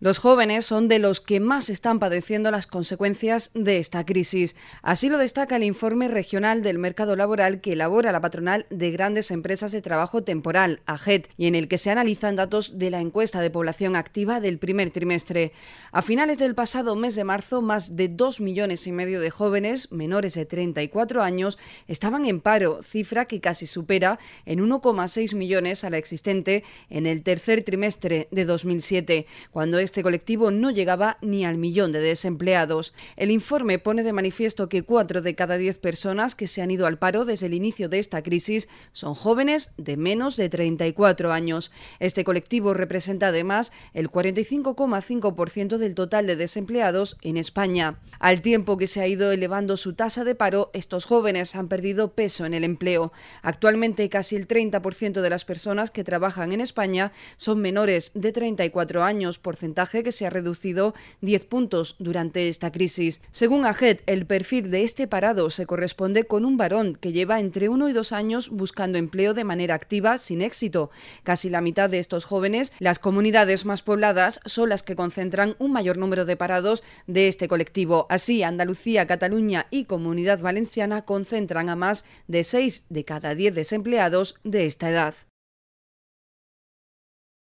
Los jóvenes son de los que más están padeciendo las consecuencias de esta crisis. Así lo destaca el informe regional del mercado laboral que elabora la patronal de grandes empresas de trabajo temporal, AGET, y en el que se analizan datos de la encuesta de población activa del primer trimestre. A finales del pasado mes de marzo, más de dos millones y medio de jóvenes menores de 34 años estaban en paro, cifra que casi supera en 1,6 millones a la existente en el tercer trimestre de 2007, cuando es este colectivo no llegaba ni al millón de desempleados. El informe pone de manifiesto que cuatro de cada diez personas que se han ido al paro desde el inicio de esta crisis son jóvenes de menos de 34 años. Este colectivo representa además el 45,5% del total de desempleados en España. Al tiempo que se ha ido elevando su tasa de paro, estos jóvenes han perdido peso en el empleo. Actualmente casi el 30% de las personas que trabajan en España son menores de 34 años, porcentaje que se ha reducido 10 puntos durante esta crisis. Según AGED, el perfil de este parado se corresponde con un varón que lleva entre uno y dos años buscando empleo de manera activa sin éxito. Casi la mitad de estos jóvenes, las comunidades más pobladas, son las que concentran un mayor número de parados de este colectivo. Así, Andalucía, Cataluña y Comunidad Valenciana concentran a más de 6 de cada 10 desempleados de esta edad.